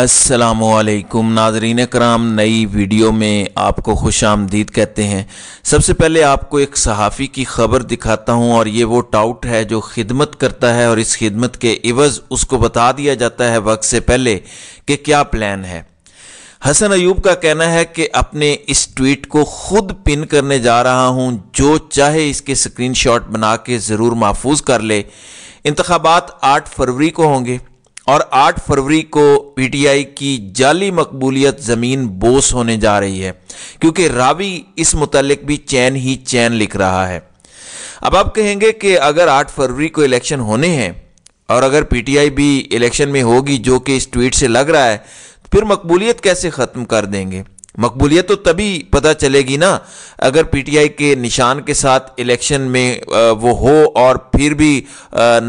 असलकुम नाजरीन कराम नई वीडियो में आपको खुश आमदीद कहते हैं सबसे पहले आपको एक सहाफ़ी की ख़बर दिखाता हूँ और ये वो टाउट है जो खिदमत करता है और इस खिदमत के इवज़ उसको बता दिया जाता है वक्त से पहले कि क्या प्लान है हसन अयूब का कहना है कि अपने इस ट्वीट को खुद पिन करने जा रहा हूँ जो चाहे इसके स्क्रीन शॉट बना के ज़रूर महफूज कर ले इंतबात आठ फरवरी को होंगे और 8 फरवरी को पीटीआई की जाली मकबूलियत ज़मीन बोस होने जा रही है क्योंकि रावी इस मुतलक भी चैन ही चैन लिख रहा है अब आप कहेंगे कि अगर 8 फरवरी को इलेक्शन होने हैं और अगर पीटीआई भी इलेक्शन में होगी जो कि इस ट्वीट से लग रहा है तो फिर मकबूलियत कैसे ख़त्म कर देंगे मकबूलियत तो तभी पता चलेगी ना अगर पीटीआई के निशान के साथ इलेक्शन में वो हो और फिर भी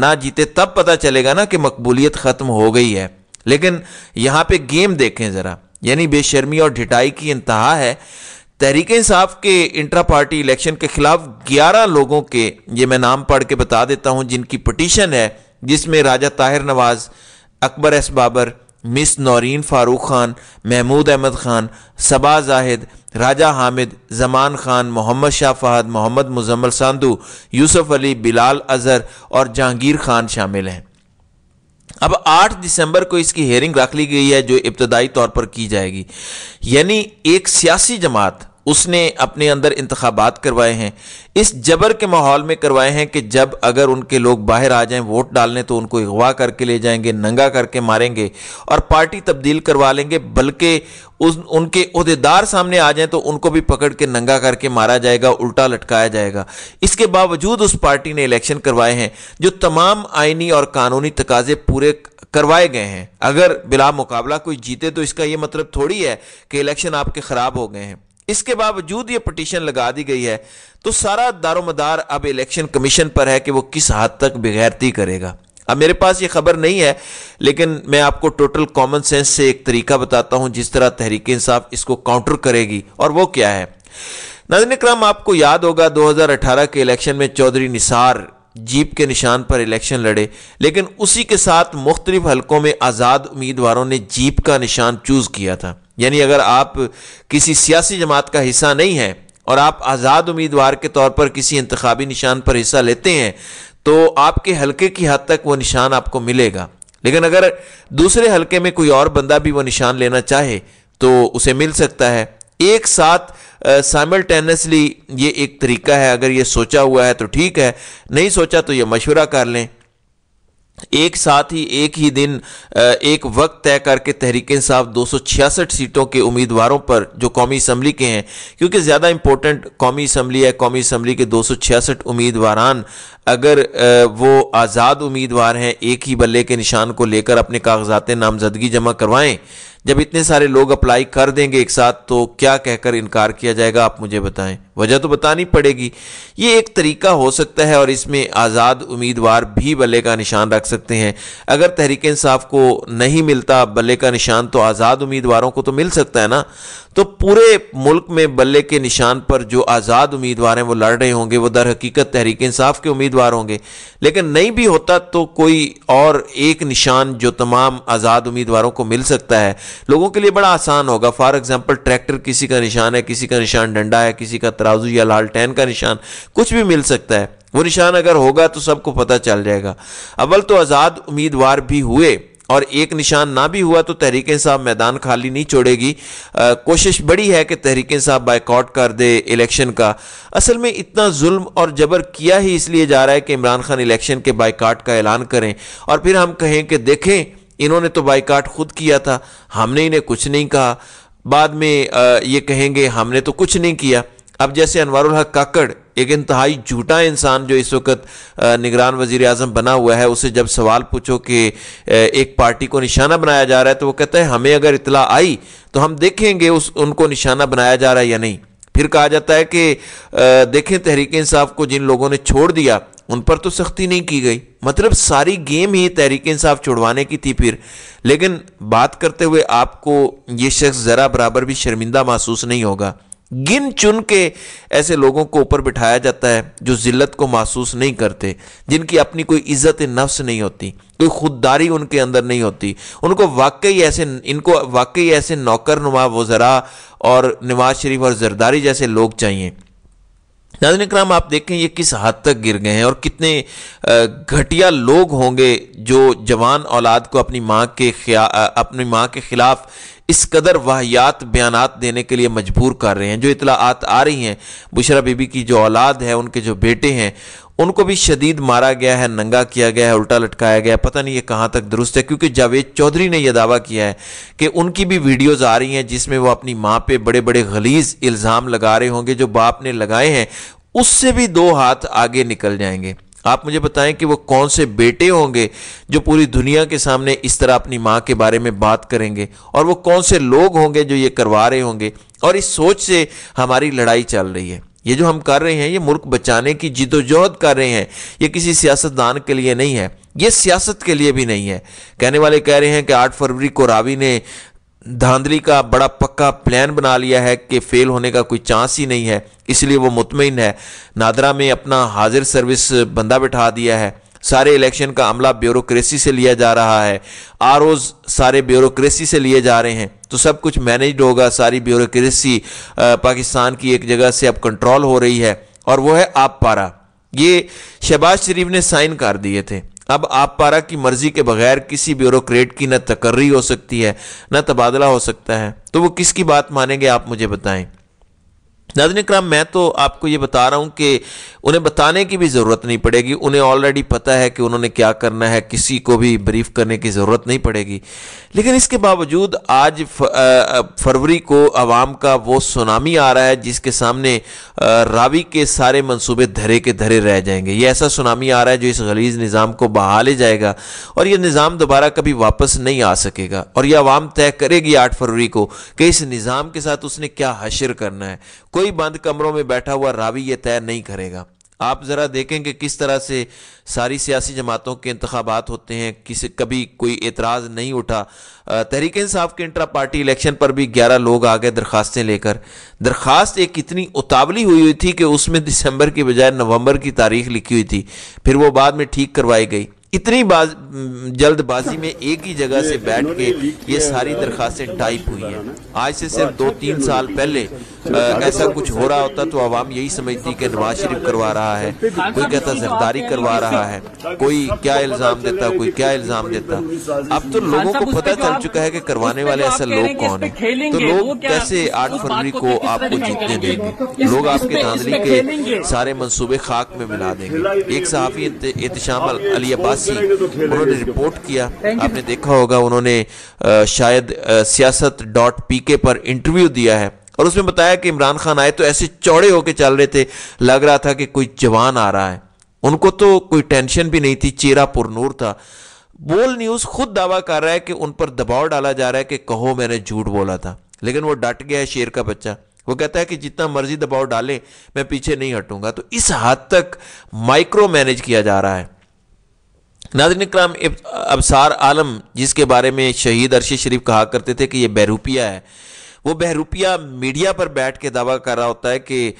ना जीते तब पता चलेगा ना कि मकबूलियत ख़त्म हो गई है लेकिन यहाँ पे गेम देखें ज़रा यानी बेशर्मी और ढिटाई की इंतहा है तहरीक इंसाफ के इंट्रा पार्टी इलेक्शन के खिलाफ 11 लोगों के ये मैं नाम पढ़ के बता देता हूँ जिनकी पटिशन है जिसमें राजा ताहिर नवाज़ अकबर एस बाबर मिस नौरीन फ़ारूक ख़ान महमूद अहमद ख़ान सबा जाहिद राजा हामिद जमान ख़ान मोहम्मद शाह फहद मोहम्मद मुजम्मल सांधू यूसुफ अली बिलाल अज़हर और जहांगीर ख़ान शामिल हैं अब 8 दिसंबर को इसकी हेयरिंग रख ली गई है जो इब्तदाई तौर पर की जाएगी यानी एक सियासी जमात उसने अपने अंदर इंतबात करवाए हैं इस जबर के माहौल में करवाए हैं कि जब अगर उनके लोग बाहर आ जाएं वोट डालने तो उनको अगवा करके ले जाएंगे नंगा करके मारेंगे और पार्टी तब्दील करवा लेंगे बल्कि उस उनके अहदेदार सामने आ जाएं तो उनको भी पकड़ के नंगा करके मारा जाएगा उल्टा लटकाया जाएगा इसके बावजूद उस पार्टी ने इलेक्शन करवाए हैं जो तमाम आइनी और कानूनी तकाजे पूरे करवाए गए हैं अगर बिला मुकाबला कोई जीते तो इसका यह मतलब थोड़ी है कि इलेक्शन आपके ख़राब हो गए हैं इसके बावजूद ये पटिशन लगा दी गई है तो सारा दारोमदार अब इलेक्शन कमीशन पर है कि वो किस हद तक बेगैरती करेगा अब मेरे पास ये खबर नहीं है लेकिन मैं आपको टोटल कॉमन सेंस से एक तरीका बताता हूं जिस तरह तहरीक इंसाफ इसको काउंटर करेगी और वो क्या है नजन क्रम आपको याद होगा 2018 के इलेक्शन में चौधरी निसार जीप के निशान पर इलेक्शन लड़े लेकिन उसी के साथ मुख्तलिफ हलकों में आज़ाद उम्मीदवारों ने जीप का निशान चूज़ किया था यानी अगर आप किसी सियासी जमात का हिस्सा नहीं हैं और आप आज़ाद उम्मीदवार के तौर पर किसी इंतबी निशान पर हिस्सा लेते हैं तो आपके हलके की हद तक वो निशान आपको मिलेगा लेकिन अगर दूसरे हलके में कोई और बंदा भी वो निशान लेना चाहे तो उसे मिल सकता है एक साथ साइमल्टेनसली ये एक तरीका है अगर ये सोचा हुआ है तो ठीक है नहीं सोचा तो ये मशवरा कर लें एक साथ ही एक ही दिन एक वक्त तय करके तहरीक इंसाफ दो सीटों के उम्मीदवारों पर जो कौमी असम्बली के हैं क्योंकि ज़्यादा इंपॉर्टेंट कौमी असम्बली है कौमी असम्बली के दो उम्मीदवारान अगर वो आज़ाद उम्मीदवार हैं एक ही बल्ले के निशान को लेकर अपने कागजात नामजदगी जमा करवाएं जब इतने सारे लोग अप्लाई कर देंगे एक साथ तो क्या कहकर इनकार किया जाएगा आप मुझे बताएं वजह तो बतानी पड़ेगी ये एक तरीका हो सकता है और इसमें आज़ाद उम्मीदवार भी बल्ले का निशान रख सकते हैं अगर तहरीक इंसाफ को नहीं मिलता बल्ले का निशान तो आज़ाद उम्मीदवारों को तो मिल सकता है ना तो पूरे मुल्क में बल्ले के निशान पर जो आज़ाद उम्मीदवार हैं वो लड़ रहे होंगे वो दर हकीकत तहरीक इंसाफ के उम्मीदवार उम्मीदवार होंगे लेकिन नहीं भी होता तो कोई और एक निशान जो तमाम आज़ाद उम्मीदवारों को मिल सकता है लोगों के लिए बड़ा आसान होगा फॉर एग्जाम्पल ट्रैक्टर किसी का निशान है किसी का निशान डंडा है किसी का तराजू या लाल टैन का निशान कुछ भी मिल सकता है वो निशान अगर होगा तो सबको पता चल जाएगा अव्वल तो आज़ाद उम्मीदवार भी हुए और एक निशान ना भी हुआ तो तहरीक साहब मैदान खाली नहीं छोड़ेगी कोशिश बड़ी है कि तहरीक साहब बाइकआउट कर दे इलेक्शन का असल में इतना जुल्म और जबर किया ही इसलिए जा रहा है कि इमरान खान इलेक्शन के बाइकआउट का ऐलान करें और फिर हम कहें कि देखें इन्होंने तो बाइकआउट खुद किया था हमने इन्हें कुछ नहीं कहा बाद में ये कहेंगे हमने तो कुछ नहीं किया अब जैसे अनवारुल हक काकड़ एक इंतहाई झूठा इंसान जो इस वक्त निगरान वजीर अजम बना हुआ है उसे जब सवाल पूछो कि एक पार्टी को निशाना बनाया जा रहा है तो वो कहता है हमें अगर इतला आई तो हम देखेंगे उस उनको निशाना बनाया जा रहा है या नहीं फिर कहा जाता है कि देखें तहरीक इंसाफ को जिन लोगों ने छोड़ दिया उन पर तो सख्ती नहीं की गई मतलब सारी गेम ही तहरीक इंसाफ छुड़वाने की थी फिर लेकिन बात करते हुए आपको ये शख्स ज़रा बराबर भी शर्मिंदा महसूस नहीं होगा गिन चुन के ऐसे लोगों को ऊपर बिठाया जाता है जो जिल्लत को महसूस नहीं करते जिनकी अपनी कोई इज्जत नफ्स नहीं होती कोई खुददारी उनके अंदर नहीं होती उनको वाकई ऐसे इनको वाकई ऐसे नौकर नुमा वज़रा और नवाज शरीफ और जरदारी जैसे लोग चाहिए नाजन कराम आप देखें ये किस हद तक गिर गए हैं और कितने घटिया लोग होंगे जो जवान औलाद को अपनी माँ के अपनी माँ के ख़िलाफ़ इस कदर वाहियात बयान देने के लिए मजबूर कर रहे हैं जो इतलात आ रही हैं बुशरा बीबी की जो औलाद है उनके जो बेटे हैं उनको भी शदीद मारा गया है नंगा किया गया है उल्टा लटकाया गया है पता नहीं ये कहाँ तक दुरुस्त है क्योंकि जावेद चौधरी ने यह दावा किया है कि उनकी भी वीडियोज़ आ रही हैं जिसमें वो अपनी माँ पे बड़े बड़े गलीज इल्ज़ाम लगा रहे होंगे जो बाप ने लगाए हैं उससे भी दो हाथ आगे निकल जाएंगे आप मुझे बताएं कि वो कौन से बेटे होंगे जो पूरी दुनिया के सामने इस तरह अपनी माँ के बारे में बात करेंगे और वो कौन से लोग होंगे जो ये करवा रहे होंगे और इस सोच से हमारी लड़ाई चल रही है ये जो हम कर रहे हैं ये मुल्क बचाने की जिदोजहद कर रहे हैं ये किसी सियासतदान के लिए नहीं है ये सियासत के लिए भी नहीं है कहने वाले कह रहे हैं कि आठ फरवरी को रावी ने धांधली का बड़ा पक्का प्लान बना लिया है कि फेल होने का कोई चांस ही नहीं है इसलिए वो मुतमिन है नादरा में अपना हाजिर सर्विस बंदा बैठा दिया है सारे इलेक्शन का अमला ब्यूरोक्रेसी से लिया जा रहा है आर सारे ब्यूरोक्रेसी से लिए जा रहे हैं तो सब कुछ मैनेज होगा सारी ब्यूरोक्रेसी पाकिस्तान की एक जगह से अब कंट्रोल हो रही है और वो है आप पारा ये शहबाज शरीफ ने साइन कर दिए थे अब आप पारा की मर्जी के बगैर किसी ब्यूरोक्रेट की न तकर्री हो सकती है न तबादला हो सकता है तो वो किसकी बात मानेंगे आप मुझे बताएं नाजन कराम मैं तो आपको ये बता रहा हूँ कि उन्हें बताने की भी ज़रूरत नहीं पड़ेगी उन्हें ऑलरेडी पता है कि उन्होंने क्या करना है किसी को भी ब्रीफ करने की ज़रूरत नहीं पड़ेगी लेकिन इसके बावजूद आज फरवरी को आवाम का वो सुनामी आ रहा है जिसके सामने रावी के सारे मंसूबे धरे के धरे रह जाएंगे ये ऐसा सुनामी आ रहा है जो इस गलीज निज़ाम को बहा ले जाएगा और यह निज़ाम दोबारा कभी वापस नहीं आ सकेगा और यह आवाम तय करेगी आठ फरवरी को कि इस निज़ाम के साथ उसने क्या हशर करना है कोई बंद कमरों में बैठा हुआ रावी यह तय नहीं करेगा आप ज़रा देखें कि किस तरह से सारी सियासी जमातों के इंतबात होते हैं किसी कभी कोई एतराज़ नहीं उठा तहरीक इंसाफ के इंटरा पार्टी इलेक्शन पर भी ग्यारह लोग आ गए दरखास्तें लेकर दरखास्त एक इतनी उतावली हुई हुई थी कि उसमें दिसंबर की बजाय नवंबर की तारीख लिखी हुई थी फिर वो बाद में ठीक करवाई गई इतनी जल्दबाजी में एक ही जगह से बैठ के ये सारी दरखास्तें टाइप हुई हैं आज से सिर्फ दो तीन साल पहले आ, ऐसा कुछ हो रहा होता तो आवाम यही समझती कि नवाज शरीफ करवा रहा है कोई कहता जरदारी करवा रहा है कोई क्या इल्ज़ाम देता कोई क्या इल्ज़ाम देता अब तो लोगों को पता चल चुका है कि करवाने वाले ऐसे लोग कौन है तो लोग कैसे आठ फरवरी को आपको जीतने देंगे लोग आपके धांधली के सारे मनसूबे खाक में मिला देंगे एक सहाफ़ी एहतशाम अली अब्बास सियासी तो उन्होंने रिपोर्ट किया आपने देखा होगा उन्होंने शायद सियासत डॉट पी के पर इंटरव्यू दिया है और उसमें बताया कि इमरान खान आए तो ऐसे चौड़े होके चल रहे थे लग रहा था कि कोई जवान आ रहा है उनको तो कोई टेंशन भी नहीं थी चेहरा पुरनूर था बोल न्यूज़ खुद दावा कर रहा है कि उन पर दबाव डाला जा रहा है कि कहो मैंने झूठ बोला था लेकिन वो डट गया है शेर का बच्चा वो कहता है कि जितना मर्जी दबाव डाले मैं पीछे नहीं हटूंगा तो इस हद तक माइक्रो मैनेज किया जा रहा है नाजन कराम अबसार आलम जिसके बारे में शहीद अरशद शरीफ कहा करते थे कि ये बहरूपिया है वो बहरूपिया मीडिया पर बैठ के दावा कर रहा होता है कि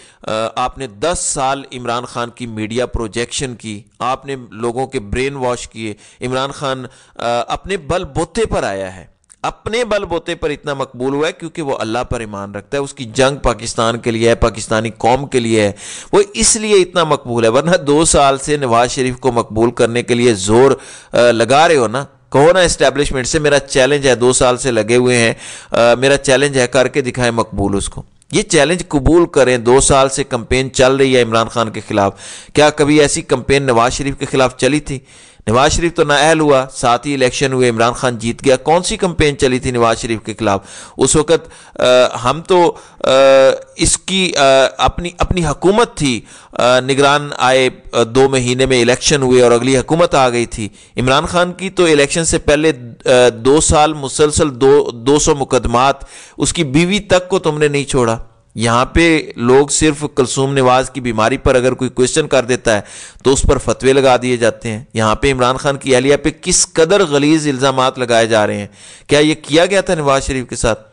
आपने 10 साल इमरान खान की मीडिया प्रोजेक्शन की आपने लोगों के ब्रेन वॉश किए इमरान खान अपने बल बोते पर आया है अपने बल बोते पर इतना मकबूल हुआ है क्योंकि वो अल्लाह पर ईमान रखता है उसकी जंग पाकिस्तान के लिए है पाकिस्तानी कौम के लिए है वो इसलिए इतना मकबूल है वरना दो साल से नवाज शरीफ को मकबूल करने के लिए जोर लगा रहे हो ना कहो ना इस्टेब्लिशमेंट से मेरा चैलेंज है दो साल से लगे हुए हैं मेरा चैलेंज है करके दिखाएं मकबूल उसको ये चैलेंज कबूल करें दो साल से कंपेन चल रही है इमरान खान के खिलाफ क्या कभी ऐसी कंपेन नवाज शरीफ के खिलाफ चली थी नवाज शरीफ तो अहल हुआ साथ ही इलेक्शन हुए इमरान खान जीत गया कौन सी कंपेन चली थी नवाज शरीफ के खिलाफ उस वक़्त हम तो आ, इसकी आ, अपनी अपनी हकूमत थी आ, निगरान आए दो महीने में इलेक्शन हुए और अगली हुकूमत आ गई थी इमरान खान की तो इलेक्शन से पहले दो साल मुसलसल दो दो सौ मुकदमात उसकी बीवी तक को तुमने नहीं छोड़ा यहाँ पे लोग सिर्फ कलसूम नवाज की बीमारी पर अगर कोई क्वेश्चन कर देता है तो उस पर फतवे लगा दिए जाते हैं यहाँ पे इमरान खान की अहलिया पे किस कदर गलीज इल्ज़ाम लगाए जा रहे हैं क्या ये किया गया था नवाज शरीफ के साथ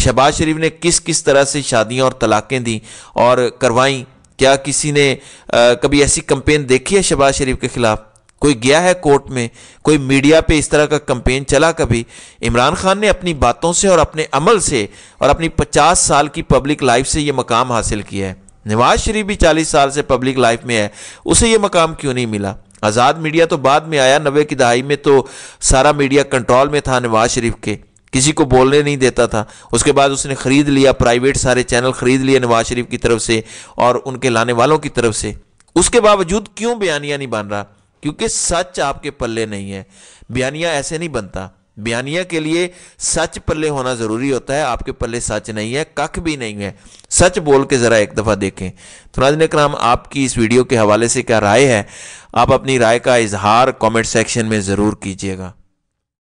शहबाज शरीफ ने किस किस तरह से शादियाँ और तलाक़ें दी और करवाई क्या किसी ने आ, कभी ऐसी कंपेन देखी है शहबाज शरीफ के खिलाफ कोई गया है कोर्ट में कोई मीडिया पे इस तरह का कंपेन चला कभी इमरान खान ने अपनी बातों से और अपने अमल से और अपनी 50 साल की पब्लिक लाइफ से ये मकाम हासिल किया है नवाज शरीफ भी चालीस साल से पब्लिक लाइफ में है उसे ये मकाम क्यों नहीं मिला आज़ाद मीडिया तो बाद में आया नबे की दहाई में तो सारा मीडिया कंट्रोल में था नवाज शरीफ के किसी को बोलने नहीं देता था उसके बाद उसने ख़रीद लिया प्राइवेट सारे चैनल ख़रीद लिए नवाज शरीफ की तरफ से और उनके लाने वालों की तरफ से उसके बावजूद क्यों बयानिया नहीं बन रहा क्योंकि सच आपके पल्ले नहीं है बयानिया ऐसे नहीं बनता बयानिया के लिए सच पल्ले होना ज़रूरी होता है आपके पल्ले सच नहीं है कख भी नहीं है सच बोल के ज़रा एक दफ़ा देखें तो नाजन कराम आपकी इस वीडियो के हवाले से क्या राय है आप अपनी राय का इजहार कमेंट सेक्शन में ज़रूर कीजिएगा